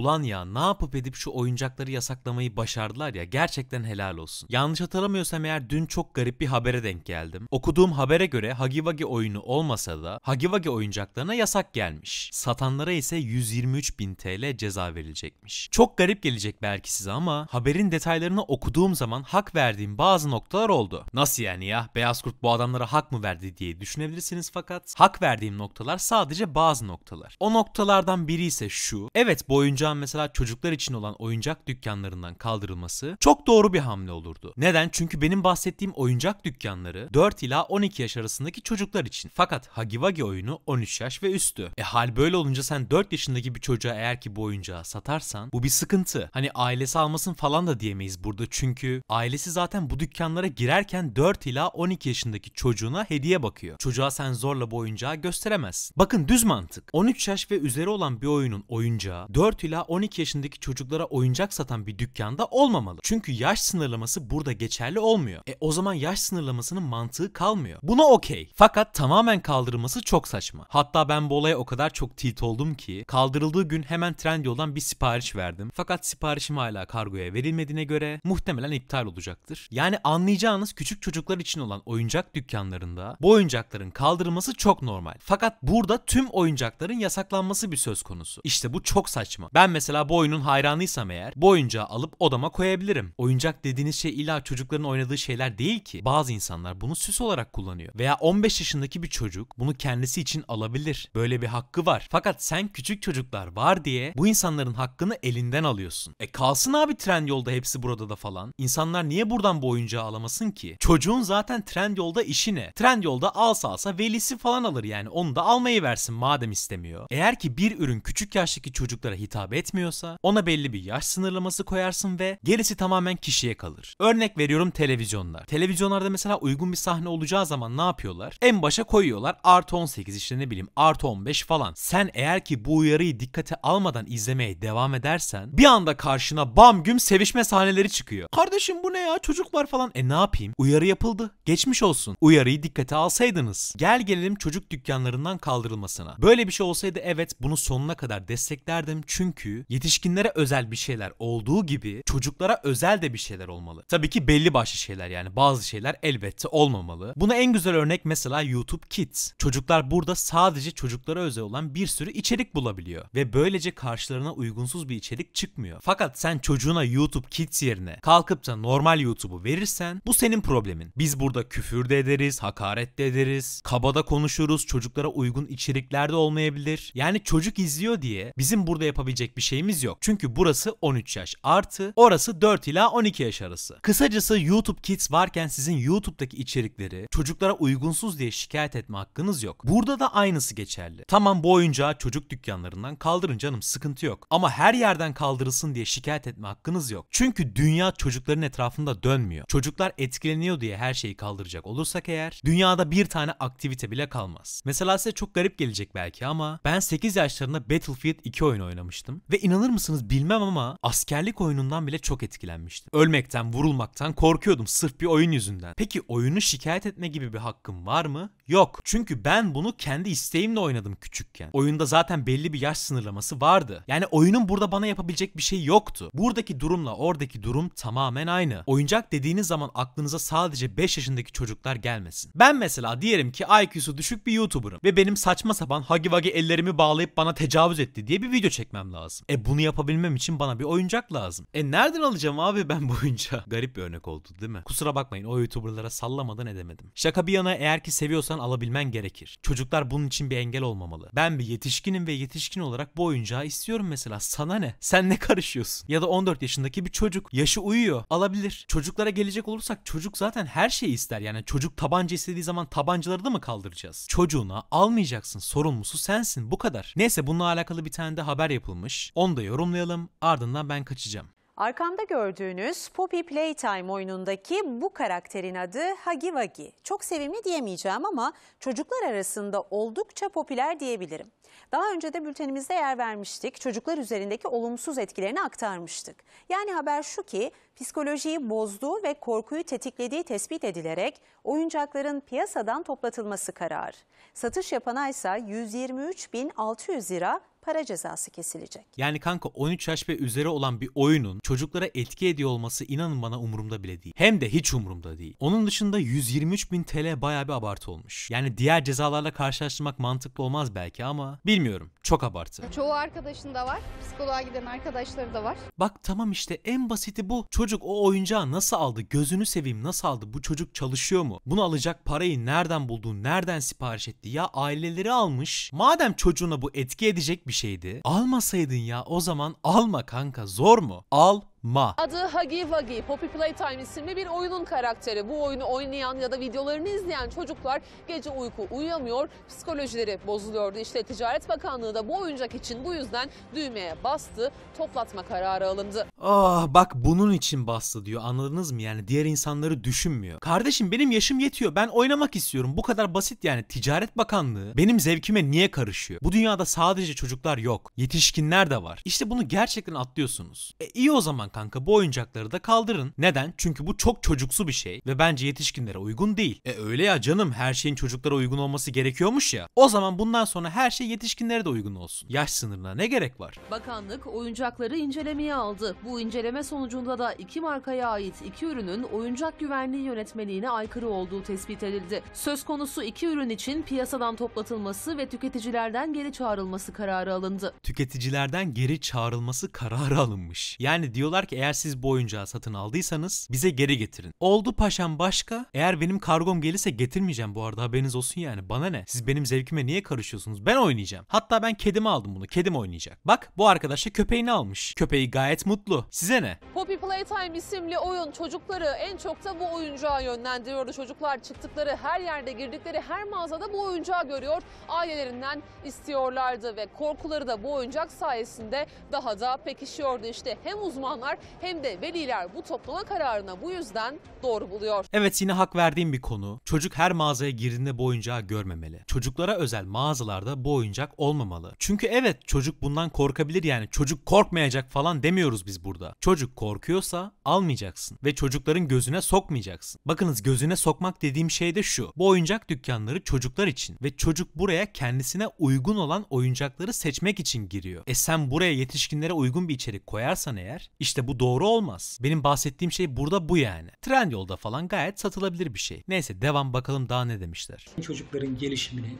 Ulan ya ne yapıp edip şu oyuncakları yasaklamayı başardılar ya gerçekten helal olsun. Yanlış hatırlamıyorsam eğer dün çok garip bir habere denk geldim. Okuduğum habere göre Hagiwagi oyunu olmasa da Hagiwagi oyuncaklarına yasak gelmiş. Satanlara ise 123 bin TL ceza verilecekmiş. Çok garip gelecek belki size ama haberin detaylarını okuduğum zaman hak verdiğim bazı noktalar oldu. Nasıl yani ya Beyaz Kurt bu adamlara hak mı verdi diye düşünebilirsiniz fakat hak verdiğim noktalar sadece bazı noktalar. O noktalardan biri ise şu. Evet bu oyuncağın oyuncağın mesela çocuklar için olan oyuncak dükkanlarından kaldırılması çok doğru bir hamle olurdu. Neden? Çünkü benim bahsettiğim oyuncak dükkanları 4 ila 12 yaş arasındaki çocuklar için. Fakat Hagiwagi oyunu 13 yaş ve üstü. E hal böyle olunca sen 4 yaşındaki bir çocuğa eğer ki bu oyuncağı satarsan bu bir sıkıntı. Hani ailesi almasın falan da diyemeyiz burada çünkü ailesi zaten bu dükkanlara girerken 4 ila 12 yaşındaki çocuğuna hediye bakıyor. Çocuğa sen zorla bu oyuncağı gösteremezsin. Bakın düz mantık. 13 yaş ve üzeri olan bir oyunun oyuncağı 4 ila 12 yaşındaki çocuklara oyuncak satan bir dükkanda olmamalı. Çünkü yaş sınırlaması burada geçerli olmuyor. E o zaman yaş sınırlamasının mantığı kalmıyor. Buna okey. Fakat tamamen kaldırılması çok saçma. Hatta ben bu olaya o kadar çok tilt oldum ki kaldırıldığı gün hemen Trendyol'dan bir sipariş verdim. Fakat siparişim hala kargoya verilmediğine göre muhtemelen iptal olacaktır. Yani anlayacağınız küçük çocuklar için olan oyuncak dükkanlarında bu oyuncakların kaldırılması çok normal. Fakat burada tüm oyuncakların yasaklanması bir söz konusu. İşte bu çok saçma. Ben ben mesela bu oyunun hayranıysam eğer bu oyuncağı alıp odama koyabilirim. Oyuncak dediğiniz şey illa çocukların oynadığı şeyler değil ki. Bazı insanlar bunu süs olarak kullanıyor. Veya 15 yaşındaki bir çocuk bunu kendisi için alabilir. Böyle bir hakkı var. Fakat sen küçük çocuklar var diye bu insanların hakkını elinden alıyorsun. E kalsın abi tren yolda hepsi burada da falan. İnsanlar niye buradan bu oyuncağı alamasın ki? Çocuğun zaten trend yolda işi ne? Trend yolda alsa alsa velisi falan alır yani onu da almayı versin madem istemiyor. Eğer ki bir ürün küçük yaştaki çocuklara hitap hitap etmiyorsa ona belli bir yaş sınırlaması koyarsın ve gerisi tamamen kişiye kalır. Örnek veriyorum televizyonlar. Televizyonlarda mesela uygun bir sahne olacağı zaman ne yapıyorlar? En başa koyuyorlar artı 18 işte ne bileyim artı 15 falan. Sen eğer ki bu uyarıyı dikkate almadan izlemeye devam edersen bir anda karşına bam güm sevişme sahneleri çıkıyor. Kardeşim bu ne ya çocuk var falan. E ne yapayım? Uyarı yapıldı. Geçmiş olsun. Uyarıyı dikkate alsaydınız. Gel gelelim çocuk dükkanlarından kaldırılmasına. Böyle bir şey olsaydı evet bunu sonuna kadar desteklerdim. Çünkü öyküyü yetişkinlere özel bir şeyler olduğu gibi çocuklara özel de bir şeyler olmalı. Tabii ki belli başlı şeyler yani bazı şeyler elbette olmamalı. Buna en güzel örnek mesela YouTube Kids. Çocuklar burada sadece çocuklara özel olan bir sürü içerik bulabiliyor ve böylece karşılarına uygunsuz bir içerik çıkmıyor. Fakat sen çocuğuna YouTube Kids yerine kalkıp da normal YouTube'u verirsen bu senin problemin. Biz burada küfür de ederiz, hakaret de ederiz, kabada konuşuruz, çocuklara uygun içerikler de olmayabilir. Yani çocuk izliyor diye bizim burada yapabilecek yapabilecek bir şeyimiz yok. Çünkü burası 13 yaş artı orası 4 ila 12 yaş arası. Kısacası YouTube Kids varken sizin YouTube'daki içerikleri çocuklara uygunsuz diye şikayet etme hakkınız yok. Burada da aynısı geçerli. Tamam bu oyuncağı çocuk dükkanlarından kaldırın canım sıkıntı yok. Ama her yerden kaldırılsın diye şikayet etme hakkınız yok. Çünkü dünya çocukların etrafında dönmüyor. Çocuklar etkileniyor diye her şeyi kaldıracak olursak eğer dünyada bir tane aktivite bile kalmaz. Mesela size çok garip gelecek belki ama ben 8 yaşlarında Battlefield 2 oyunu oynamıştım. Ve inanır mısınız bilmem ama askerlik oyunundan bile çok etkilenmiştim. Ölmekten, vurulmaktan korkuyordum sırf bir oyun yüzünden. Peki oyunu şikayet etme gibi bir hakkım var mı? Yok. Çünkü ben bunu kendi isteğimle oynadım küçükken. Oyunda zaten belli bir yaş sınırlaması vardı. Yani oyunun burada bana yapabilecek bir şey yoktu. Buradaki durumla oradaki durum tamamen aynı. Oyuncak dediğiniz zaman aklınıza sadece 5 yaşındaki çocuklar gelmesin. Ben mesela diyelim ki IQ'su düşük bir YouTuber'ım ve benim saçma sapan hagi vagi ellerimi bağlayıp bana tecavüz etti diye bir video çekmem lazım lazım. E bunu yapabilmem için bana bir oyuncak lazım. E nereden alacağım abi ben bu oyuncağı? Garip bir örnek oldu değil mi? Kusura bakmayın o YouTuber'lara sallamadan edemedim. Şaka bir yana eğer ki seviyorsan alabilmen gerekir. Çocuklar bunun için bir engel olmamalı. Ben bir yetişkinim ve yetişkin olarak bu oyuncağı istiyorum mesela. Sana ne? Sen ne karışıyorsun? Ya da 14 yaşındaki bir çocuk. Yaşı uyuyor. Alabilir. Çocuklara gelecek olursak çocuk zaten her şeyi ister. Yani çocuk tabanca istediği zaman tabancaları da mı kaldıracağız? Çocuğuna almayacaksın. Sorumlusu sensin. Bu kadar. Neyse bununla alakalı bir tane de haber yapılmış onu da yorumlayalım ardından ben kaçacağım. Arkamda gördüğünüz Poppy Playtime oyunundaki bu karakterin adı Hagi Wagi. Çok sevimli diyemeyeceğim ama çocuklar arasında oldukça popüler diyebilirim. Daha önce de bültenimizde yer vermiştik. Çocuklar üzerindeki olumsuz etkilerini aktarmıştık. Yani haber şu ki psikolojiyi bozduğu ve korkuyu tetiklediği tespit edilerek oyuncakların piyasadan toplatılması kararı. Satış yapana ise 123.600 lira para cezası kesilecek. Yani kanka 13 yaş ve üzeri olan bir oyunun çocuklara etki ediyor olması inanın bana umurumda bile değil. Hem de hiç umurumda değil. Onun dışında 123 bin TL baya bir abartı olmuş. Yani diğer cezalarla karşılaştırmak mantıklı olmaz belki ama bilmiyorum. Çok abartı. Çoğu arkadaşın da var. Psikoloğa giden arkadaşları da var. Bak tamam işte en basiti bu. Çocuk o oyuncağı nasıl aldı? Gözünü seveyim nasıl aldı? Bu çocuk çalışıyor mu? Bunu alacak parayı nereden buldu? Nereden sipariş etti? Ya aileleri almış. Madem çocuğuna bu etki edecek bir şeydi. Almasaydın ya o zaman alma kanka zor mu? Al Ma. Adı Huggy Wuggy, Poppy Playtime isimli bir oyunun karakteri. Bu oyunu oynayan ya da videolarını izleyen çocuklar gece uyku uyuyamıyor, psikolojileri bozuluyordu. İşte Ticaret Bakanlığı da bu oyuncak için bu yüzden düğmeye bastı, toplatma kararı alındı. Ah bak bunun için bastı diyor anladınız mı? Yani diğer insanları düşünmüyor. Kardeşim benim yaşım yetiyor, ben oynamak istiyorum. Bu kadar basit yani Ticaret Bakanlığı benim zevkime niye karışıyor? Bu dünyada sadece çocuklar yok, yetişkinler de var. İşte bunu gerçekten atlıyorsunuz. E iyi o zaman kanka bu oyuncakları da kaldırın. Neden? Çünkü bu çok çocuksu bir şey ve bence yetişkinlere uygun değil. E öyle ya canım her şeyin çocuklara uygun olması gerekiyormuş ya. O zaman bundan sonra her şey yetişkinlere de uygun olsun. Yaş sınırına ne gerek var? Bakanlık oyuncakları incelemeye aldı. Bu inceleme sonucunda da iki markaya ait iki ürünün oyuncak güvenliği yönetmeliğine aykırı olduğu tespit edildi. Söz konusu iki ürün için piyasadan toplatılması ve tüketicilerden geri çağrılması kararı alındı. Tüketicilerden geri çağrılması kararı alınmış. Yani diyorlar diyorlar ki eğer siz bu oyuncağı satın aldıysanız bize geri getirin. Oldu paşam başka. Eğer benim kargom gelirse getirmeyeceğim bu arada haberiniz olsun yani. Bana ne? Siz benim zevkime niye karışıyorsunuz? Ben oynayacağım. Hatta ben kedimi aldım bunu. Kedim oynayacak. Bak bu arkadaş da köpeğini almış. Köpeği gayet mutlu. Size ne? Poppy Playtime isimli oyun çocukları en çok da bu oyuncağa yönlendiriyordu. Çocuklar çıktıkları her yerde girdikleri her mağazada bu oyuncağı görüyor. Ailelerinden istiyorlardı ve korkuları da bu oyuncak sayesinde daha da pekişiyordu işte. Hem uzmanlar var hem de veliler bu toplama kararına bu yüzden doğru buluyor. Evet yine hak verdiğim bir konu. Çocuk her mağazaya girdiğinde bu oyuncağı görmemeli. Çocuklara özel mağazalarda bu oyuncak olmamalı. Çünkü evet çocuk bundan korkabilir yani çocuk korkmayacak falan demiyoruz biz burada. Çocuk korkuyorsa almayacaksın ve çocukların gözüne sokmayacaksın. Bakınız gözüne sokmak dediğim şey de şu. Bu oyuncak dükkanları çocuklar için ve çocuk buraya kendisine uygun olan oyuncakları seçmek için giriyor. E sen buraya yetişkinlere uygun bir içerik koyarsan eğer işte Neyse bu doğru olmaz. Benim bahsettiğim şey burada bu yani. trend yolda falan gayet satılabilir bir şey. Neyse devam bakalım daha ne demişler. Çocukların gelişimini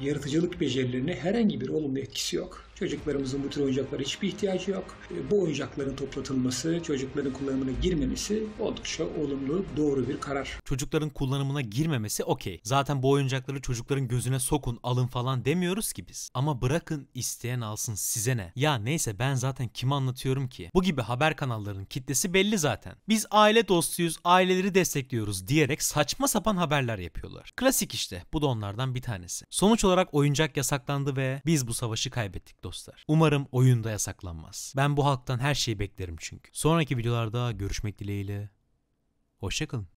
yaratıcılık becerilerine herhangi bir olumlu etkisi yok. Çocuklarımızın bu tür oyuncaklara hiçbir ihtiyacı yok. E, bu oyuncakların toplatılması, çocukların kullanımına girmemesi oldukça olumlu, doğru bir karar. Çocukların kullanımına girmemesi okey. Zaten bu oyuncakları çocukların gözüne sokun, alın falan demiyoruz ki biz. Ama bırakın isteyen alsın size ne? Ya neyse ben zaten kime anlatıyorum ki? Bu gibi haber kanallarının kitlesi belli zaten. Biz aile dostuyuz, aileleri destekliyoruz diyerek saçma sapan haberler yapıyorlar. Klasik işte. Bu da onlardan bir tanesi. Sonuç olarak oyuncak yasaklandı ve biz bu savaşı kaybettik dostlar. Umarım oyunda yasaklanmaz. Ben bu halktan her şeyi beklerim çünkü. Sonraki videolarda görüşmek dileğiyle. Hoşçakalın.